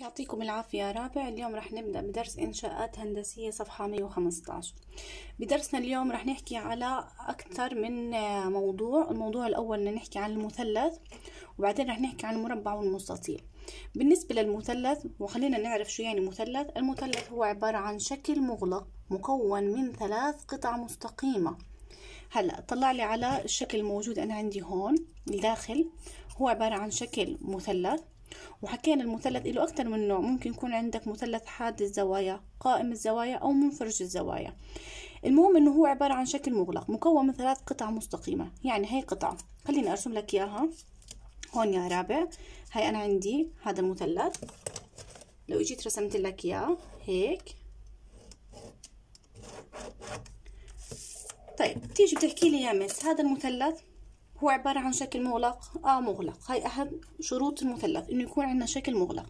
يعطيكم العافية رابع اليوم رح نبدأ بدرس إنشاءات هندسية صفحة 115 بدرسنا اليوم رح نحكي على أكثر من آه، موضوع الموضوع الأول نحكي عن المثلث وبعدين رح نحكي عن المربع والمستطيل بالنسبة للمثلث وخلينا نعرف شو يعني مثلث المثلث هو عبارة عن شكل مغلق مكون من ثلاث قطع مستقيمة هلا طلع لي على الشكل الموجود أنا عندي هون الداخل هو عبارة عن شكل مثلث وحكينا المثلث له أكثر من نوع ممكن يكون عندك مثلث حاد الزوايا قائم الزوايا أو منفرج الزوايا المهم انه هو عبارة عن شكل مغلق مكون من ثلاث قطع مستقيمة يعني هي قطعة خليني ارسم لك اياها هون يا رابع هاي انا عندي هذا المثلث لو اجيت رسمت لك اياه هيك طيب بتيجي بتحكي لي يا مس هذا المثلث هو عبارة عن شكل مغلق آه مغلق هاي أحد شروط المثلث إنه يكون عندنا شكل مغلق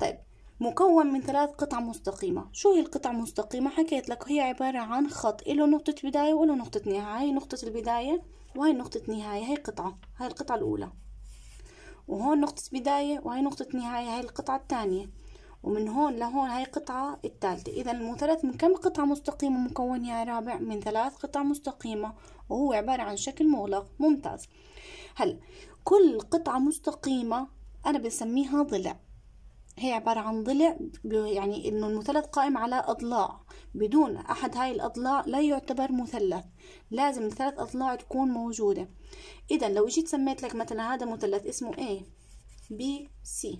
طيب مكون من ثلاث قطع مستقيمة شو هي القطع المستقيمة حكيت لك هي عبارة عن خط له نقطة بداية وله نقطة نهاية نقطة البداية وهي نقطة نهاية هي قطعة هاي القطعة الأولى وهون نقطة بداية وهي نقطة نهاية هاي القطعة الثانية ومن هون لهون هاي القطعة الثالثة إذا المثلث من كم قطعة مستقيمة مكون يا رابع من ثلاث قطع مستقيمة وهو عبارة عن شكل مغلق ممتاز هلا كل قطعة مستقيمة أنا بسميها ضلع هي عبارة عن ضلع يعني إنه المثلث قائم على أضلاع بدون أحد هاي الأضلاع لا يعتبر مثلث لازم ثلاث أضلاع تكون موجودة إذا لو جيت سميت لك مثلا هذا مثلث اسمه A B C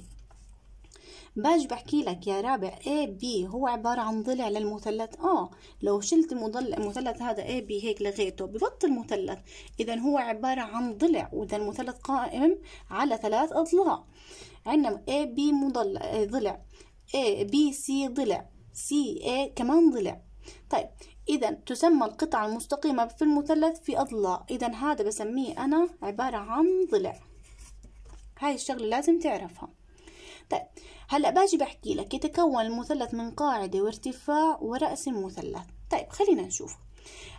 باجي بحكي لك يا رابع اي بي هو عبارة عن ضلع للمثلث اه لو شلت المثلث هذا اي بي هيك لغيته ببطل مثلث إذا هو عبارة عن ضلع وإذا المثلث قائم على ثلاث أضلاع عندنا اي بي مضلع ضلع اي بي سي ضلع سي اي كمان ضلع طيب إذا تسمى القطعة المستقيمة في المثلث في أضلاع إذا هذا بسميه أنا عبارة عن ضلع هاي الشغلة لازم تعرفها طيب هلا باجي بحكي لك يتكون المثلث من قاعده وارتفاع وراس المثلث طيب خلينا نشوف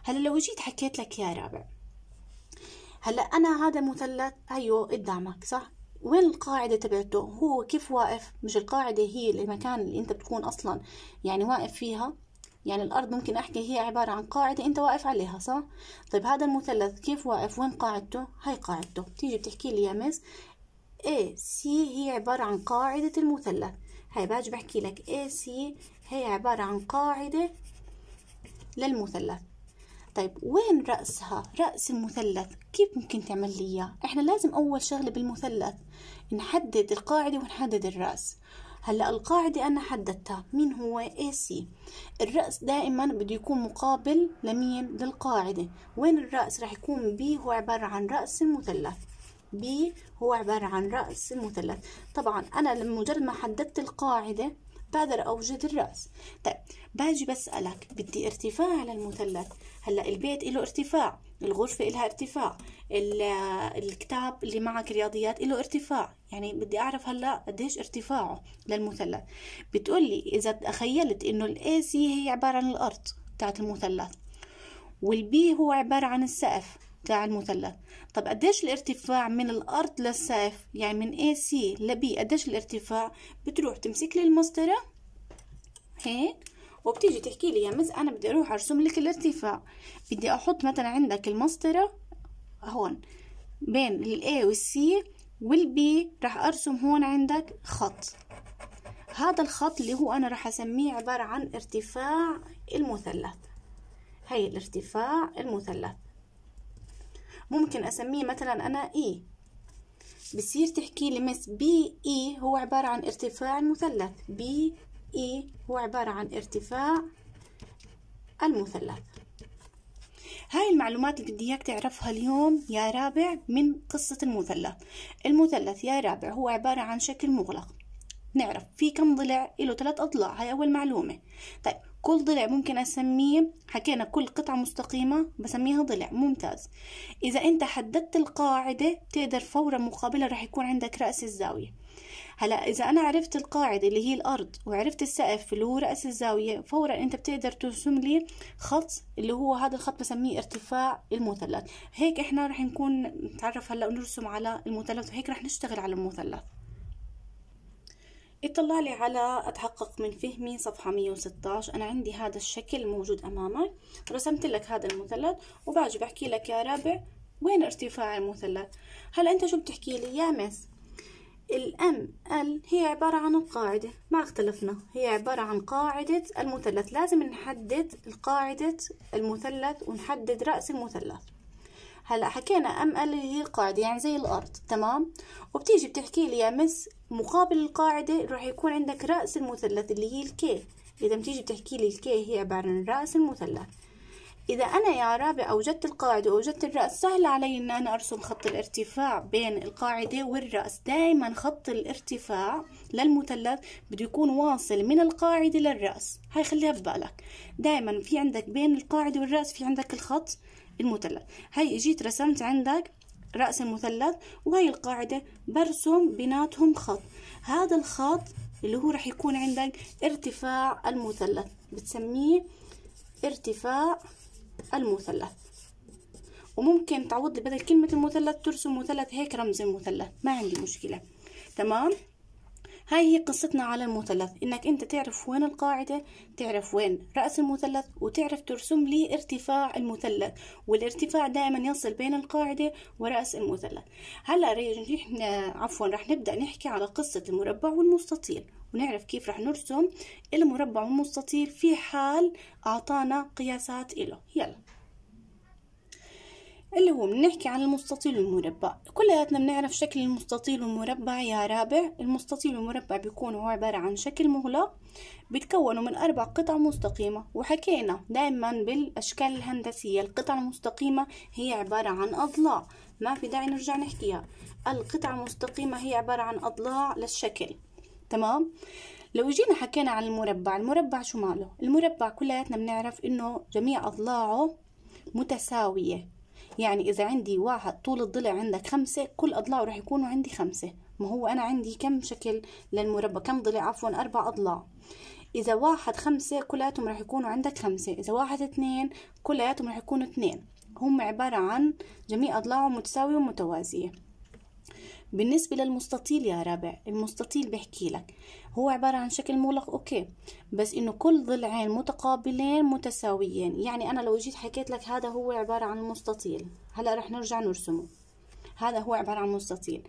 هلا لو جيت حكيت لك يا رابع هلا انا هذا مثلث ايوه قدامك صح وين القاعدة تبعته هو كيف واقف مش القاعدة هي المكان اللي انت بتكون اصلا يعني واقف فيها يعني الأرض ممكن أحكي هي عبارة عن قاعدة أنت واقف عليها صح؟ طيب هذا المثلث كيف واقف؟ وين قاعدته؟ هاي قاعدته، بتيجي بتحكي لي يا مس A C هي عبارة عن قاعدة المثلث هاي باجي بحكي لك A C هي عبارة عن قاعدة للمثلث طيب وين رأسها رأس المثلث كيف ممكن تعمل لي إياه إحنا لازم أول شغلة بالمثلث نحدد القاعدة ونحدد الرأس هلا القاعدة أنا حددتها مين هو AC الرأس دائما بده يكون مقابل لمين للقاعدة وين الرأس راح يكون B هو عبارة عن رأس المثلث بي هو عبارة عن رأس المثلث طبعا أنا لمجرد ما حددت القاعدة بقدر أوجد الرأس طيب باجي بسألك بدي ارتفاع على المثلث هلا البيت له ارتفاع الغرفة لها ارتفاع الكتاب اللي معك رياضيات له ارتفاع يعني بدي أعرف هلا قديش ارتفاعه للمثلث بتقولي إذا تخيلت إنه الـ AC هي عبارة عن الأرض بتاعت المثلث والبي هو عبارة عن السقف تاع المثلث طب قديش الارتفاع من الارض للسقف يعني من اي سي لبي قديش الارتفاع بتروح تمسك لي المسطره هيك وبتيجي تحكي لي يا مس انا بدي اروح ارسم لك الارتفاع بدي احط مثلا عندك المسطره هون بين الاي والسي والبي راح ارسم هون عندك خط هذا الخط اللي هو انا راح اسميه عباره عن ارتفاع المثلث هي الارتفاع المثلث ممكن أسميه مثلا أنا إي بصير تحكي لي مس بي إي هو عبارة عن ارتفاع المثلث بي إي هو عبارة عن ارتفاع المثلث هاي المعلومات اللي بدي اياك تعرفها اليوم يا رابع من قصة المثلث المثلث يا رابع هو عبارة عن شكل مغلق نعرف في كم ضلع له ثلاث أضلاع هاي أول معلومة طيب كل ضلع ممكن اسميه حكينا كل قطعة مستقيمة بسميها ضلع ممتاز اذا انت حددت القاعدة بتقدر فورا مقابلها رح يكون عندك رأس الزاوية هلا اذا انا عرفت القاعدة اللي هي الارض وعرفت السقف اللي هو رأس الزاوية فورا انت بتقدر ترسم لي خط اللي هو هذا الخط بسميه ارتفاع المثلث هيك احنا رح نكون نتعرف هلا نرسم على المثلث وهيك رح نشتغل على المثلث اطلع لي على اتحقق من فهمي صفحة 116 انا عندي هذا الشكل موجود امامك رسمت لك هذا المثلث وباجي بحكي لك يا رابع وين ارتفاع المثلث هلا انت شو بتحكي لي يا مس الام ال هي عبارة عن القاعدة ما اختلفنا هي عبارة عن قاعدة المثلث لازم نحدد قاعدة المثلث ونحدد رأس المثلث هلا حكينا ام ال هي القاعدة يعني زي الارض تمام وبتيجي بتحكي لي يا مس مقابل القاعدة راح يكون عندك رأس المثلث اللي هي الكي إذا بتيجي بتحكي لي الكي هي عبارة عن رأس المثلث إذا أنا يا رابع أوجدت القاعدة وأوجدت الرأس سهل علي إن أنا أرسم خط الارتفاع بين القاعدة والرأس دائما خط الارتفاع للمثلث بده يكون واصل من القاعدة للرأس هاي خليها ببالك دائما في عندك بين القاعدة والرأس في عندك الخط المثلث هاي جيت رسمت عندك رأس المثلث وهي القاعدة برسم بيناتهم خط هذا الخط اللي هو رح يكون عندك ارتفاع المثلث بتسميه ارتفاع المثلث وممكن تعوض بدل كلمة المثلث ترسم مثلث هيك رمز المثلث ما عندي مشكلة تمام هاي هي قصتنا على المثلث انك انت تعرف وين القاعدة تعرف وين رأس المثلث وتعرف ترسم لي ارتفاع المثلث والارتفاع دائما يصل بين القاعدة ورأس المثلث هلا نحن عفوا رح نبدأ نحكي على قصة المربع والمستطيل ونعرف كيف رح نرسم المربع والمستطيل في حال أعطانا قياسات إله يلا اللي هو بنحكي عن المستطيل والمربع كلياتنا بنعرف شكل المستطيل والمربع يا رابع المستطيل والمربع بيكون هو عبارة عن شكل مغلق بيتكونوا من أربع قطع مستقيمة وحكينا دائما بالأشكال الهندسية القطع المستقيمة هي عبارة عن أضلاع ما في داعي نرجع نحكيها القطع المستقيمة هي عبارة عن أضلاع للشكل تمام لو جينا حكينا عن المربع المربع شو ماله المربع كلياتنا بنعرف انه جميع اضلاعه متساوية يعني إذا عندي واحد طول الضلع عندك خمسة كل أضلاعه رح يكونوا عندي خمسة ما هو أنا عندي كم شكل للمربع كم ضلع عفوا أربع أضلاع إذا واحد خمسة كلياتهم رح يكونوا عندك خمسة إذا واحد اثنين كلياتهم رح يكونوا اثنين هم عبارة عن جميع أضلاعهم متساوية ومتوازية بالنسبة للمستطيل يا ربع المستطيل بحكي لك هو عبارة عن شكل مغلق أوكي بس إنه كل ضلعين متقابلين متساويين يعني أنا لو جيت حكيت لك هذا هو عبارة عن مستطيل هلأ رح نرجع نرسمه هذا هو عبارة عن مستطيل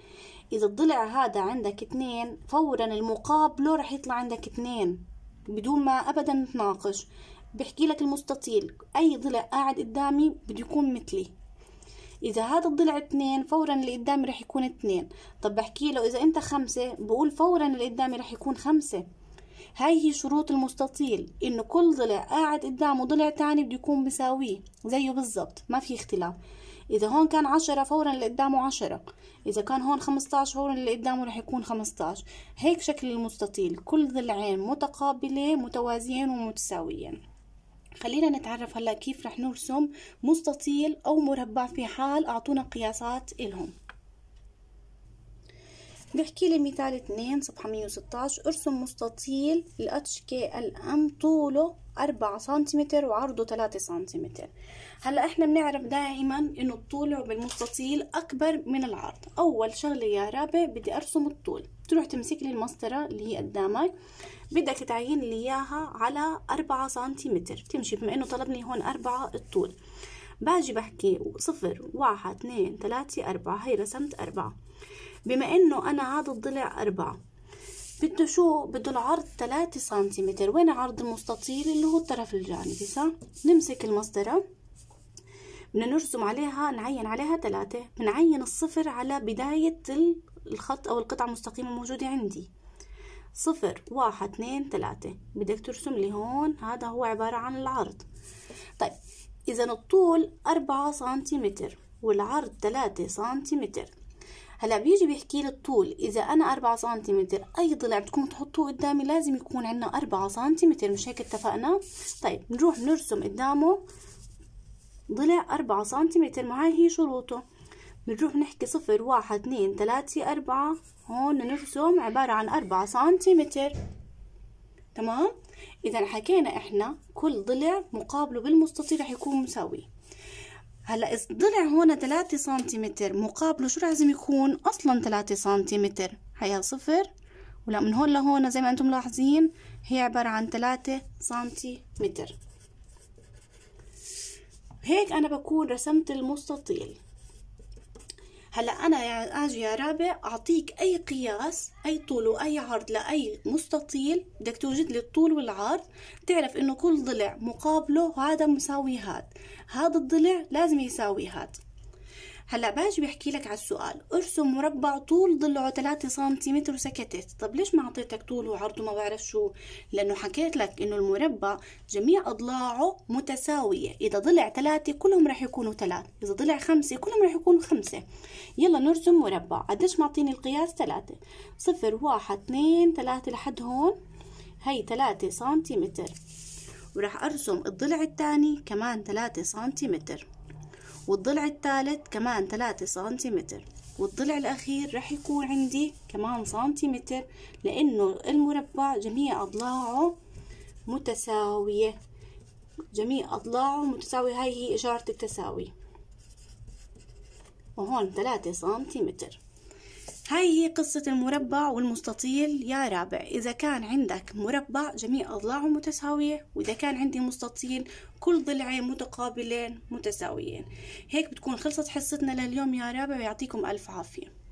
إذا الضلع هذا عندك اتنين فورا المقابله رح يطلع عندك اتنين بدون ما أبدا نتناقش بحكي لك المستطيل أي ضلع قاعد قدامي بده يكون مثلي إذا هذا الضلع اتنين فورا اللي قدامي رح يكون اتنين طب بحكي له إذا أنت خمسة بقول فورا اللي قدامي رح يكون خمسة هاي هي شروط المستطيل إنه كل ضلع قاعد قدامه ضلع تاني بده يكون مساويه زيه بالظبط ما في اختلاف إذا هون كان عشرة فورا اللي قدامه عشرة إذا كان هون خمستاش فورا اللي قدامه رح يكون خمستاش هيك شكل المستطيل كل ضلعين متقابلة متوازيين ومتساويين خلينا نتعرف هلا كيف رح نرسم مستطيل او مربع في حال اعطونا قياسات الهم بحكي لي مثال 2 صفحة 116 ارسم مستطيل الاتش كي ال ام طوله 4 سنتيمتر وعرضه 3 سنتيمتر هلا احنا بنعرف دائما انه الطول بالمستطيل اكبر من العرض اول شغله يا رابع بدي ارسم الطول تروح تمسك لي المسطره اللي هي قدامك بدك تعين لي اياها على 4 سنتيمتر تمشي بما انه طلبني هون 4 الطول باجي بحكي صفر واحد اثنين ثلاثة أربعة هي رسمت أربعة بما إنه أنا هذا الضلع أربعة بده شو بده العرض ثلاثة سنتيمتر وين عرض المستطيل اللي هو الطرف الجانبي صح نمسك المسطره بدنا نرسم عليها نعين عليها ثلاثة بنعين الصفر على بداية الخط أو القطعة المستقيمة الموجودة عندي صفر واحد اثنين ثلاثة بدك ترسم لي هون هذا هو عبارة عن العرض طيب إذا الطول أربعة سنتيمتر والعرض تلاتة سنتيمتر هلا بيجي بيحكي لي الطول اذا انا أربعة سنتيمتر اي ضلع بدكم تحطوه قدامي لازم يكون عندنا أربعة سنتيمتر مش هيك اتفقنا طيب نروح نرسم قدامه ضلع أربعة سنتيمتر معاي هي شروطه بنروح نحكي صفر واحد اثنين ثلاثة أربعة هون نرسم عبارة عن أربعة سنتيمتر تمام اذا حكينا احنا كل ضلع مقابله بالمستطيل رح يكون مساوي هلا الضلع هون 3 سنتيمتر مقابله شو لازم يكون اصلا 3 سنتيمتر هي صفر ولا من هون لهون زي ما انتم ملاحظين هي عبارة عن 3 سنتيمتر هيك انا بكون رسمت المستطيل هلا انا يعني اجي يا رابع اعطيك اي قياس اي طول واي عرض لاي مستطيل بدك توجد لي الطول والعرض تعرف انه كل ضلع مقابله هذا مساوي هاد هذا الضلع لازم يساوي هاد هلا باجي بحكي لك على السؤال ارسم مربع طول ضلعه 3 سم وسكتت طب ليش ما اعطيتك طول وعرضه ما بعرف شو لانه حكيت لك انه المربع جميع اضلاعه متساويه اذا ضلع 3 كلهم راح يكونوا 3 اذا ضلع 5 كلهم راح يكونوا 5 يلا نرسم مربع قديش معطيني القياس 3 0 1 2 3 لحد هون هي 3 سنتيمتر وراح ارسم الضلع الثاني كمان 3 سنتيمتر والضلع الثالث كمان 3 سنتيمتر والضلع الأخير رح يكون عندي كمان سنتيمتر لأنه المربع جميع أضلاعه متساوية جميع أضلاعه متساوية هاي هي إشارة التساوي وهون 3 سنتيمتر هاي هي قصة المربع والمستطيل يا رابع إذا كان عندك مربع جميع أضلاعه متساوية وإذا كان عندي مستطيل كل ضلعين متقابلين متساويين هيك بتكون خلصت حصتنا لليوم يا رابع ويعطيكم ألف عافية